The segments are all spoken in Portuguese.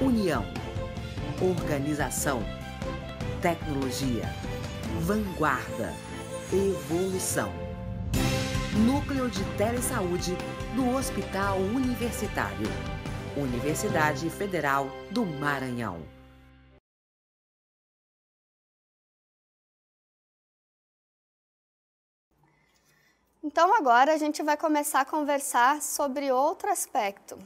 União, organização, tecnologia, vanguarda, evolução. Núcleo de Telesaúde do Hospital Universitário. Universidade Federal do Maranhão. Então agora a gente vai começar a conversar sobre outro aspecto.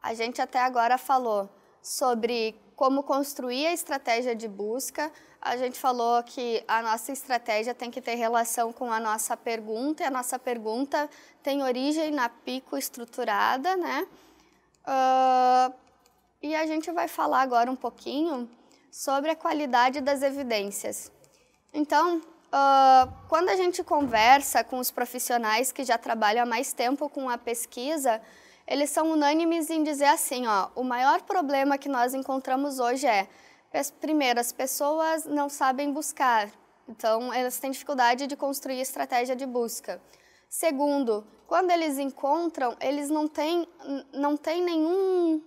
A gente até agora falou sobre como construir a estratégia de busca. A gente falou que a nossa estratégia tem que ter relação com a nossa pergunta, e a nossa pergunta tem origem na pico estruturada, né? Uh, e a gente vai falar agora um pouquinho sobre a qualidade das evidências. Então, uh, quando a gente conversa com os profissionais que já trabalham há mais tempo com a pesquisa, eles são unânimes em dizer assim, ó, o maior problema que nós encontramos hoje é, primeiro, as pessoas não sabem buscar, então elas têm dificuldade de construir estratégia de busca. Segundo, quando eles encontram, eles não têm, não têm nenhum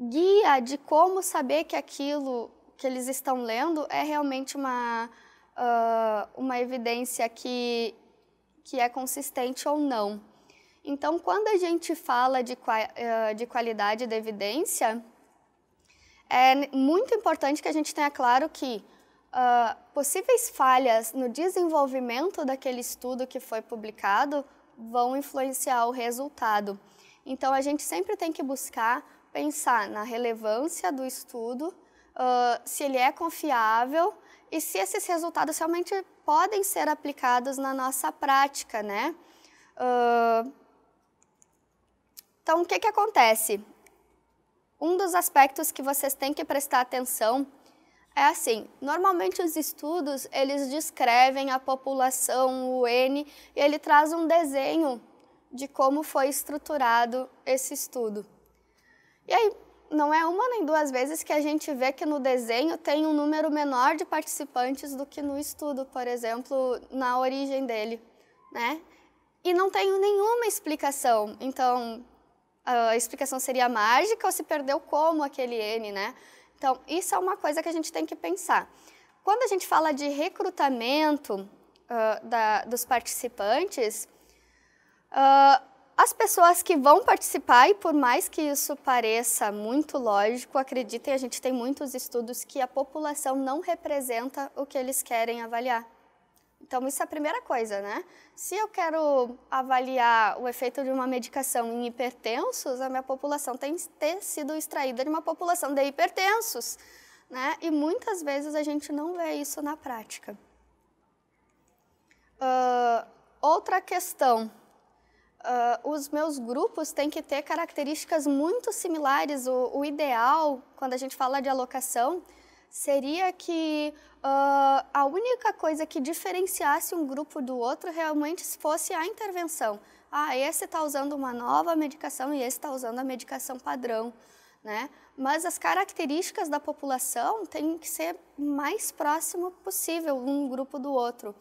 guia de como saber que aquilo que eles estão lendo é realmente uma, uh, uma evidência que, que é consistente ou não. Então, quando a gente fala de, eh, de qualidade da evidência, é muito importante que a gente tenha claro que uh, possíveis falhas no desenvolvimento daquele estudo que foi publicado vão influenciar o resultado. Então, a gente sempre tem que buscar pensar na relevância do estudo, uh, se ele é confiável e se esses resultados realmente podem ser aplicados na nossa prática, né? Uh, então, o que, que acontece? Um dos aspectos que vocês têm que prestar atenção é assim, normalmente os estudos, eles descrevem a população, o N, e ele traz um desenho de como foi estruturado esse estudo. E aí, não é uma nem duas vezes que a gente vê que no desenho tem um número menor de participantes do que no estudo, por exemplo, na origem dele, né? E não tem nenhuma explicação. Então, a explicação seria mágica ou se perdeu como aquele N, né? Então, isso é uma coisa que a gente tem que pensar. Quando a gente fala de recrutamento uh, da, dos participantes, uh, as pessoas que vão participar, e por mais que isso pareça muito lógico, acreditem, a gente tem muitos estudos que a população não representa o que eles querem avaliar. Então, isso é a primeira coisa, né? Se eu quero avaliar o efeito de uma medicação em hipertensos, a minha população tem que ter sido extraída de uma população de hipertensos, né? E muitas vezes a gente não vê isso na prática. Uh, outra questão. Uh, os meus grupos têm que ter características muito similares. O, o ideal, quando a gente fala de alocação, seria que uh, a única coisa que diferenciasse um grupo do outro realmente fosse a intervenção. Ah, esse está usando uma nova medicação e esse está usando a medicação padrão. Né? Mas as características da população têm que ser mais próximo possível um grupo do outro.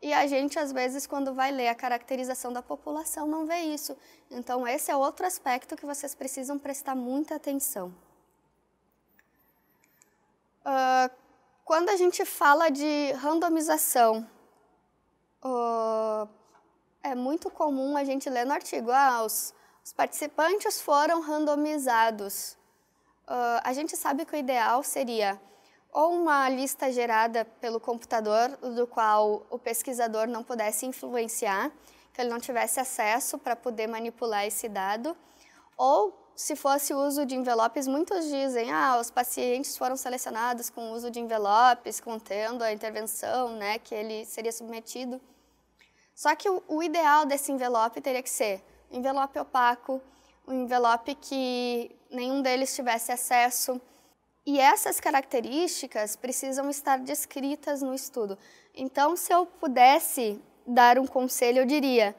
E a gente, às vezes, quando vai ler a caracterização da população, não vê isso. Então, esse é outro aspecto que vocês precisam prestar muita atenção. Uh, quando a gente fala de randomização, uh, é muito comum a gente ler no artigo, ah, os, os participantes foram randomizados. Uh, a gente sabe que o ideal seria ou uma lista gerada pelo computador, do qual o pesquisador não pudesse influenciar, que ele não tivesse acesso para poder manipular esse dado, ou se fosse uso de envelopes, muitos dizem, ah, os pacientes foram selecionados com o uso de envelopes, contendo a intervenção, né, que ele seria submetido. Só que o, o ideal desse envelope teria que ser envelope opaco, um envelope que nenhum deles tivesse acesso. E essas características precisam estar descritas no estudo. Então, se eu pudesse dar um conselho, eu diria: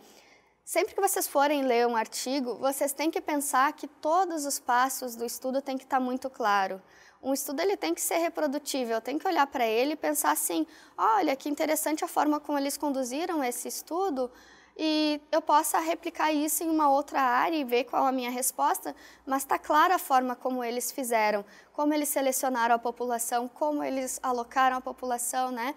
Sempre que vocês forem ler um artigo, vocês têm que pensar que todos os passos do estudo têm que estar tá muito claro. Um estudo ele tem que ser reprodutível, tem que olhar para ele e pensar assim: olha, que interessante a forma como eles conduziram esse estudo e eu possa replicar isso em uma outra área e ver qual a minha resposta, mas está clara a forma como eles fizeram, como eles selecionaram a população, como eles alocaram a população, né?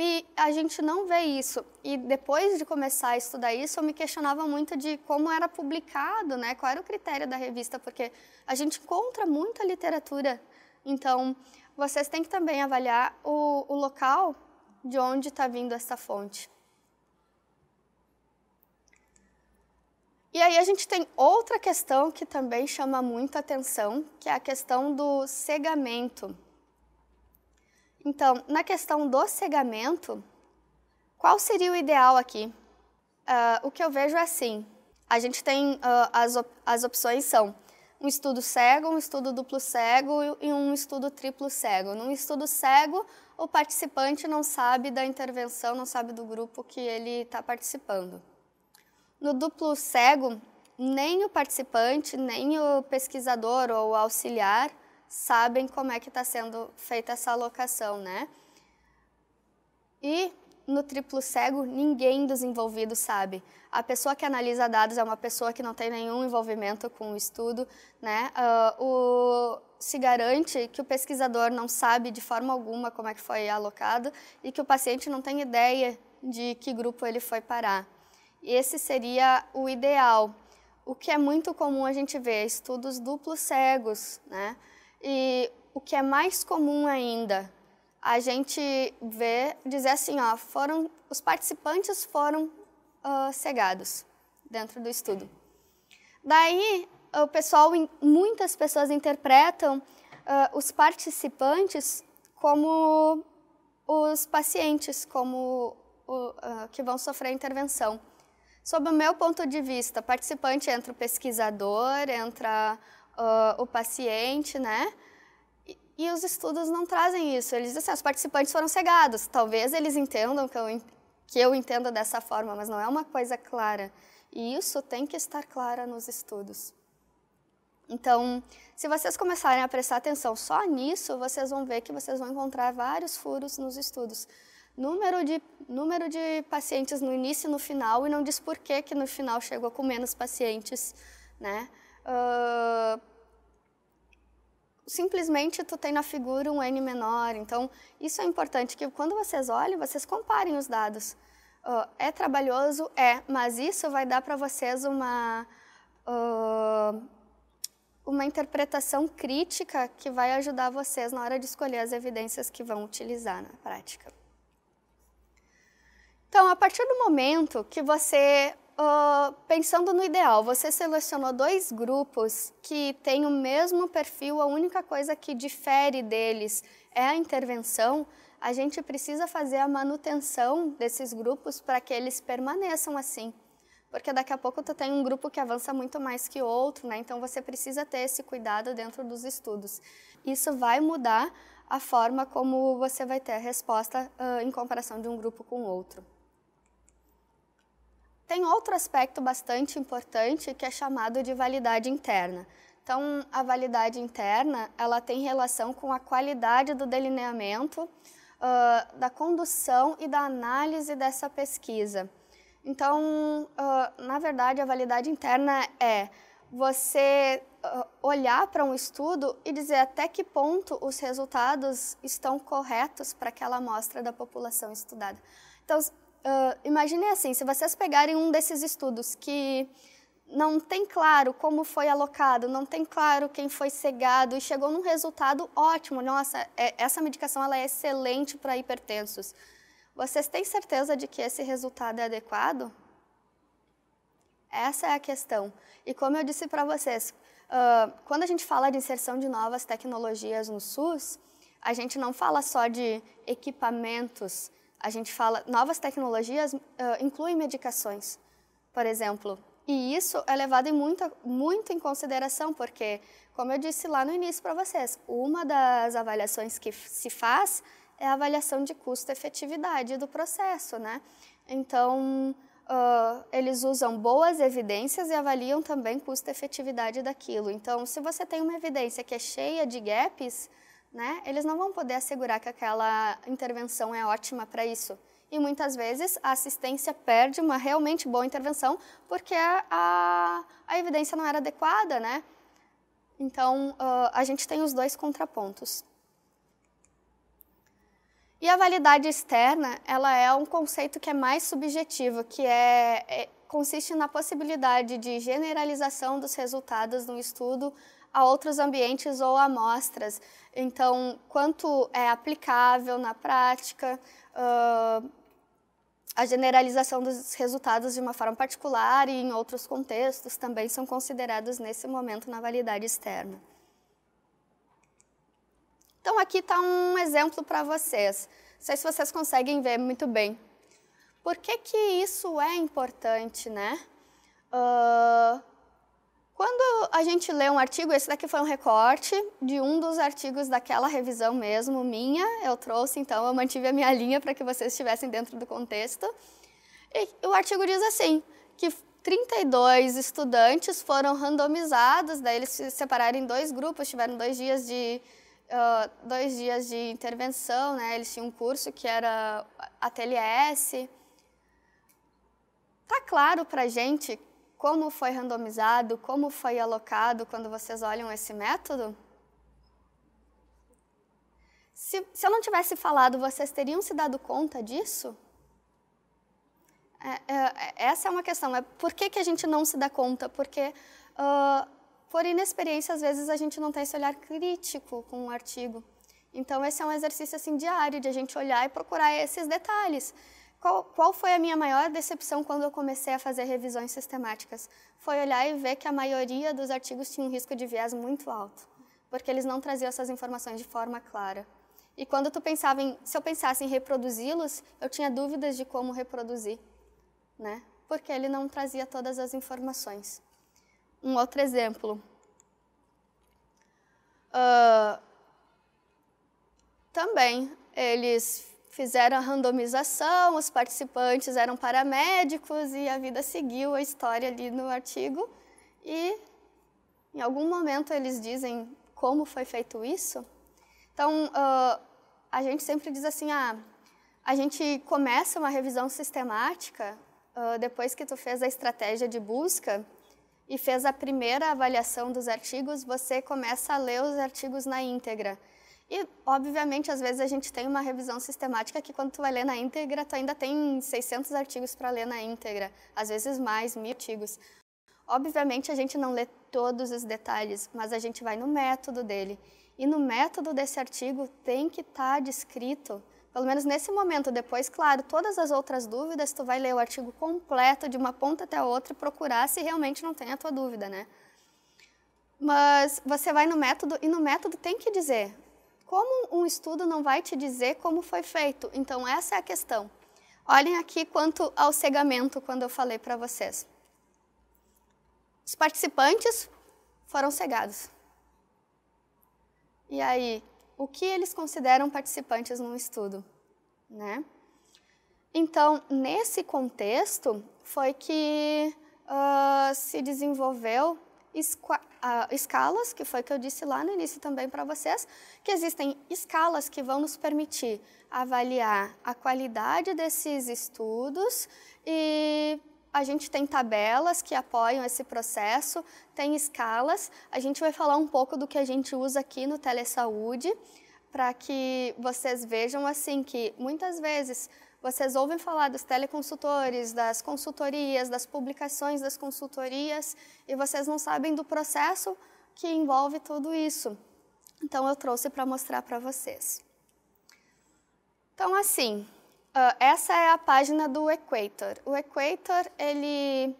E a gente não vê isso. E depois de começar a estudar isso, eu me questionava muito de como era publicado, né? Qual era o critério da revista, porque a gente encontra muita literatura. Então, vocês têm que também avaliar o, o local de onde está vindo essa fonte. E aí a gente tem outra questão que também chama muita atenção, que é a questão do cegamento. Então, na questão do cegamento, qual seria o ideal aqui? Uh, o que eu vejo é assim: a gente tem uh, as, op as opções são um estudo cego, um estudo duplo cego e um estudo triplo cego. Num estudo cego, o participante não sabe da intervenção, não sabe do grupo que ele está participando. No duplo cego, nem o participante, nem o pesquisador ou o auxiliar sabem como é que está sendo feita essa alocação, né? E no triplo cego, ninguém dos envolvidos sabe. A pessoa que analisa dados é uma pessoa que não tem nenhum envolvimento com o estudo, né? Uh, o, se garante que o pesquisador não sabe de forma alguma como é que foi alocado e que o paciente não tem ideia de que grupo ele foi parar. Esse seria o ideal. O que é muito comum a gente ver, estudos duplos cegos, né? E o que é mais comum ainda, a gente vê dizer assim, ó, foram os participantes foram uh, cegados dentro do estudo. Daí, o pessoal, muitas pessoas interpretam uh, os participantes como os pacientes, como o, uh, que vão sofrer a intervenção. Sob o meu ponto de vista, participante entra o pesquisador, entra uh, o paciente, né? E, os estudos não trazem isso. Eles dizem assim, os participantes foram cegados. Talvez eles entendam que eu, que eu entenda dessa forma, mas não é uma coisa clara. E isso tem que estar clara nos estudos. Então, se vocês começarem a prestar atenção só nisso, vocês vão ver que vocês vão encontrar vários furos nos estudos. Número de, número de pacientes no início e no final, e não diz por que, que no final chegou com menos pacientes, né? Uh, simplesmente tu tem na figura um n menor. Então, isso é importante que quando vocês olhem, vocês comparem os dados. Uh, é trabalhoso? É, mas isso vai dar para vocês uma, uh, uma interpretação crítica que vai ajudar vocês na hora de escolher as evidências que vão utilizar na prática. Então, a partir do momento que você Uh, pensando no ideal, você selecionou dois grupos que têm o mesmo perfil, a única coisa que difere deles é a intervenção. A gente precisa fazer a manutenção desses grupos para que eles permaneçam assim. Porque daqui a pouco tu tem um grupo que avança muito mais que outro, né? Então você precisa ter esse cuidado dentro dos estudos. Isso vai mudar a forma como você vai ter a resposta uh, em comparação de um grupo com outro. Tem outro aspecto bastante importante que é chamado de validade interna. Então, a validade interna ela tem relação com a qualidade do delineamento, uh, da condução e da análise dessa pesquisa. Então, uh, na verdade, a validade interna é você uh, olhar para um estudo e dizer até que ponto os resultados estão corretos para aquela amostra da população estudada. Então, Uh, imagine assim, se vocês pegarem um desses estudos que não tem claro como foi alocado, não tem claro quem foi cegado e chegou num resultado ótimo. Nossa, é, essa medicação ela é excelente para hipertensos. Vocês têm certeza de que esse resultado é adequado? Essa é a questão. E como eu disse para vocês, uh, quando a gente fala de inserção de novas tecnologias no SUS, a gente não fala só de equipamentos, a gente fala, novas tecnologias uh, incluem medicações, por exemplo. E isso é levado em muita, muito em consideração, porque, como eu disse lá no início para vocês, uma das avaliações que se faz é a avaliação de custo-efetividade do processo, né? Então, uh, eles usam boas evidências e avaliam também custo-efetividade daquilo. Então, se você tem uma evidência que é cheia de gaps, né? Eles não vão poder assegurar que aquela intervenção é ótima para isso. E muitas vezes a assistência perde uma realmente boa intervenção porque a, a, evidência não era adequada, né? Então, uh, a gente tem os dois contrapontos. E a validade externa, ela é um conceito que é mais subjetivo, que é, é consiste na possibilidade de generalização dos resultados de um estudo a outros ambientes ou amostras. Então, quanto é aplicável na prática, uh, a generalização dos resultados de uma forma particular e em outros contextos também são considerados nesse momento na validade externa. Então, aqui está um exemplo para vocês. Não sei se vocês conseguem ver muito bem. Por que, que isso é importante, né? Uh, quando a gente lê um artigo, esse daqui foi um recorte de um dos artigos daquela revisão mesmo, minha, eu trouxe, então eu mantive a minha linha para que vocês estivessem dentro do contexto. E o artigo diz assim, que 32 estudantes foram randomizados, daí eles se separaram em dois grupos, tiveram dois dias de, uh, dois dias de intervenção, né? eles tinham um curso que era ateliê S. Tá claro a gente como foi randomizado, como foi alocado quando vocês olham esse método? Se, se eu não tivesse falado, vocês teriam se dado conta disso? É, é, é essa é uma questão. É por que, que a gente não se dá conta? Porque, uh, por inexperiência, às vezes a gente não tem esse olhar crítico com um artigo. Então, esse é um exercício assim diário de a gente olhar e procurar esses detalhes. Qual, qual, foi a minha maior decepção quando eu comecei a fazer revisões sistemáticas? Foi olhar e ver que a maioria dos artigos tinha um risco de viés muito alto, porque eles não traziam essas informações de forma clara. E quando tu pensava em, se eu pensasse em reproduzi-los, eu tinha dúvidas de como reproduzir, né? Porque ele não trazia todas as informações. Um outro exemplo. Uh, também eles Fizeram a randomização, os participantes eram paramédicos e a vida seguiu a história ali no artigo. E em algum momento eles dizem como foi feito isso. Então, uh, a gente sempre diz assim, ah, a gente começa uma revisão sistemática uh, depois que tu fez a estratégia de busca e fez a primeira avaliação dos artigos, você começa a ler os artigos na íntegra. E, obviamente, às vezes a gente tem uma revisão sistemática que quando tu vai ler na íntegra, tu ainda tem 600 artigos para ler na íntegra, às vezes mais, mil artigos. Obviamente, a gente não lê todos os detalhes, mas a gente vai no método dele. E no método desse artigo tem que estar tá descrito, pelo menos nesse momento. Depois, claro, todas as outras dúvidas, tu vai ler o artigo completo, de uma ponta até a outra, e procurar se realmente não tem a tua dúvida, né? Mas você vai no método e no método tem que dizer como um estudo não vai te dizer como foi feito? Então, essa é a questão. Olhem aqui quanto ao cegamento, quando eu falei para vocês. Os participantes foram cegados. E aí, o que eles consideram participantes num estudo? Né? Então, nesse contexto, foi que uh, se desenvolveu escalas, que foi o que eu disse lá no início também para vocês, que existem escalas que vão nos permitir avaliar a qualidade desses estudos e a gente tem tabelas que apoiam esse processo, tem escalas. A gente vai falar um pouco do que a gente usa aqui no Telesaúde para que vocês vejam assim que muitas vezes vocês ouvem falar dos teleconsultores, das consultorias, das publicações das consultorias e vocês não sabem do processo que envolve tudo isso. Então, eu trouxe para mostrar para vocês. Então, assim, ah, essa é a página do Equator. O Equator, ele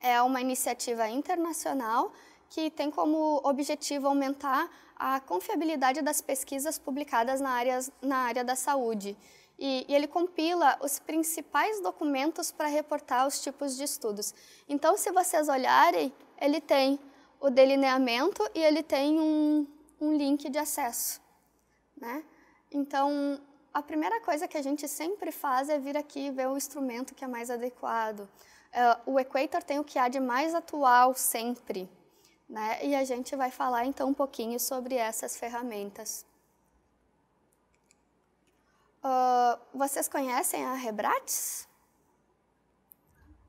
é uma iniciativa internacional que tem como objetivo aumentar a confiabilidade das pesquisas publicadas na área, na área da saúde. E, e, ele compila os principais documentos para reportar os tipos de estudos. Então, se vocês olharem, ele tem o delineamento e ele tem um, um link de acesso. Né? Então, a primeira coisa que a gente sempre faz é vir aqui e ver o instrumento que é mais adequado. Uh, o Equator tem o que há de mais atual sempre. Né? E a gente vai falar então um pouquinho sobre essas ferramentas. Uh, vocês conhecem a Rebrats?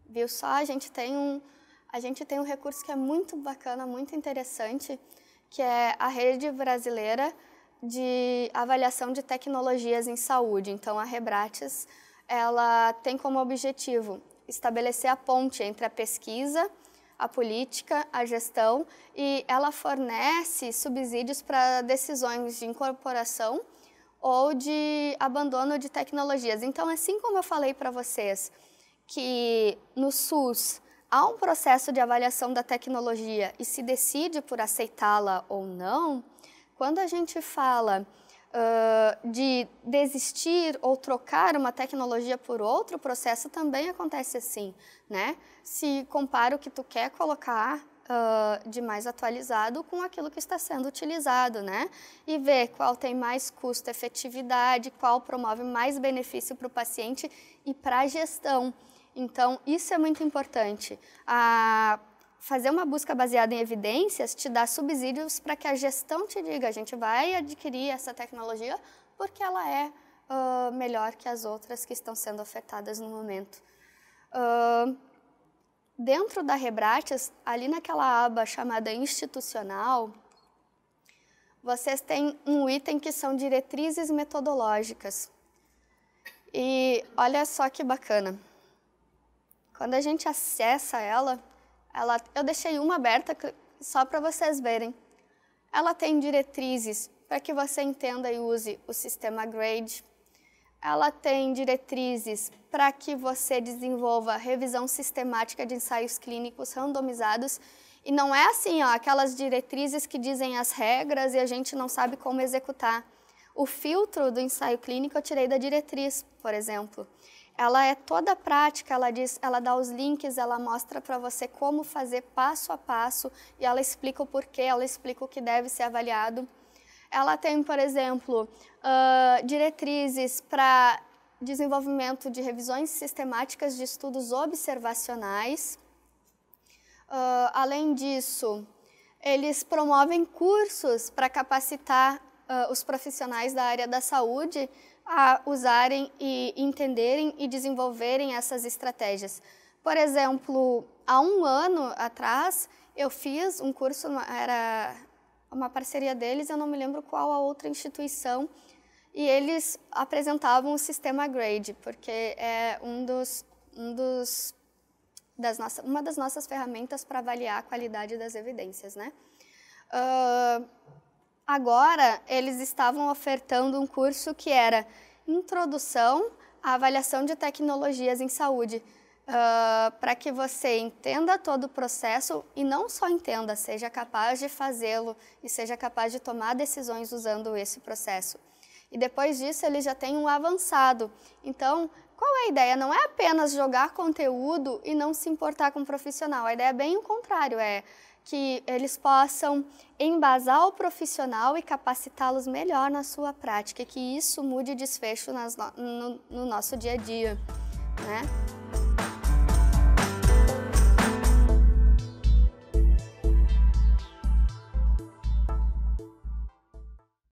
Viu só? A gente tem um, a gente tem um recurso que é muito bacana, muito interessante, que é a rede brasileira de avaliação de tecnologias em saúde. Então, a Rebrats ela tem como objetivo estabelecer a ponte entre a pesquisa a política, a gestão e ela fornece subsídios para decisões de incorporação ou de abandono de tecnologias. Então, assim como eu falei para vocês que no SUS há um processo de avaliação da tecnologia e se decide por aceitá-la ou não, quando a gente fala uh, de desistir ou trocar uma tecnologia por outro processo também acontece assim, né? Se compara o que tu quer colocar Uh, de mais atualizado com aquilo que está sendo utilizado, né? E ver qual tem mais custo-efetividade, qual promove mais benefício para o paciente e para a gestão. Então, isso é muito importante. A fazer uma busca baseada em evidências te dá subsídios para que a gestão te diga: a gente vai adquirir essa tecnologia porque ela é uh, melhor que as outras que estão sendo ofertadas no momento. Uh, dentro da Rebrates, ali naquela aba chamada institucional, vocês têm um item que são diretrizes metodológicas. E olha só que bacana. Quando a gente acessa ela, ela, eu deixei uma aberta só para vocês verem. Ela tem diretrizes para que você entenda e use o sistema GRADE. Ela tem diretrizes para que você desenvolva revisão sistemática de ensaios clínicos randomizados. E não é assim, ó, aquelas diretrizes que dizem as regras e a gente não sabe como executar. O filtro do ensaio clínico eu tirei da diretriz, por exemplo. Ela é toda prática, ela diz, ela dá os links, ela mostra para você como fazer passo a passo e ela explica o porquê, ela explica o que deve ser avaliado. Ela tem, por exemplo, uh, diretrizes para desenvolvimento de revisões sistemáticas de estudos observacionais. Uh, além disso, eles promovem cursos para capacitar uh, os profissionais da área da saúde a usarem e entenderem e desenvolverem essas estratégias. Por exemplo, há um ano atrás, eu fiz um curso, era uma parceria deles, eu não me lembro qual a outra instituição, e eles apresentavam o sistema grade, porque é um dos, um dos das nossas uma das nossas ferramentas para avaliar a qualidade das evidências, né? Uh, Agora, eles estavam ofertando um curso que era Introdução à Avaliação de Tecnologias em Saúde, uh, ah, para que você entenda todo o processo e não só entenda, seja capaz de fazê-lo e seja capaz de tomar decisões usando esse processo. E depois disso, ele já tem um avançado. Então, qual é a ideia? Não é apenas jogar conteúdo e não se importar com o profissional. A ideia é bem o contrário, é que eles possam embasar o profissional e capacitá-los melhor na sua prática, que isso mude desfecho nas, no, no nosso dia a dia, né?